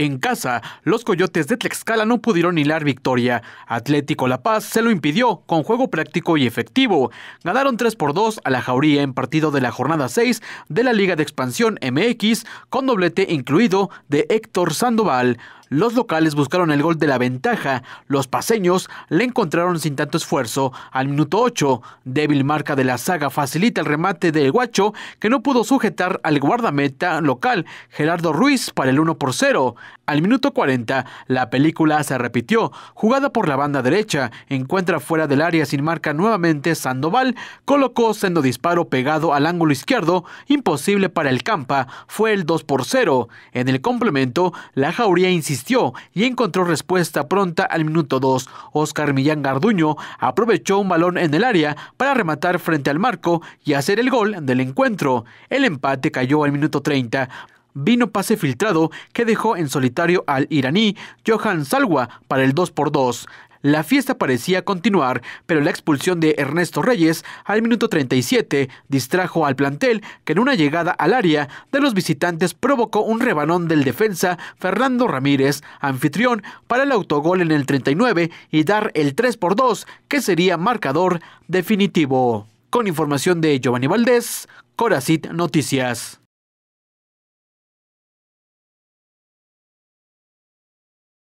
En casa, los Coyotes de Tlaxcala no pudieron hilar victoria. Atlético La Paz se lo impidió con juego práctico y efectivo. Ganaron 3 por 2 a la Jauría en partido de la jornada 6 de la Liga de Expansión MX con doblete incluido de Héctor Sandoval. Los locales buscaron el gol de la ventaja, los paseños le encontraron sin tanto esfuerzo. Al minuto 8, débil marca de la saga facilita el remate del guacho que no pudo sujetar al guardameta local Gerardo Ruiz para el 1 por 0. Al minuto 40, la película se repitió, jugada por la banda derecha, encuentra fuera del área sin marca nuevamente Sandoval, colocó sendo disparo pegado al ángulo izquierdo, imposible para el Campa, fue el 2 por 0. En el complemento, la Jauría insistió y encontró respuesta pronta al minuto 2. Oscar Millán Garduño aprovechó un balón en el área para rematar frente al marco y hacer el gol del encuentro. El empate cayó al minuto 30 vino pase filtrado que dejó en solitario al iraní Johan Salwa para el 2x2. La fiesta parecía continuar, pero la expulsión de Ernesto Reyes al minuto 37 distrajo al plantel que en una llegada al área de los visitantes provocó un rebanón del defensa Fernando Ramírez, anfitrión, para el autogol en el 39 y dar el 3 por 2, que sería marcador definitivo. Con información de Giovanni Valdés, Coracit Noticias.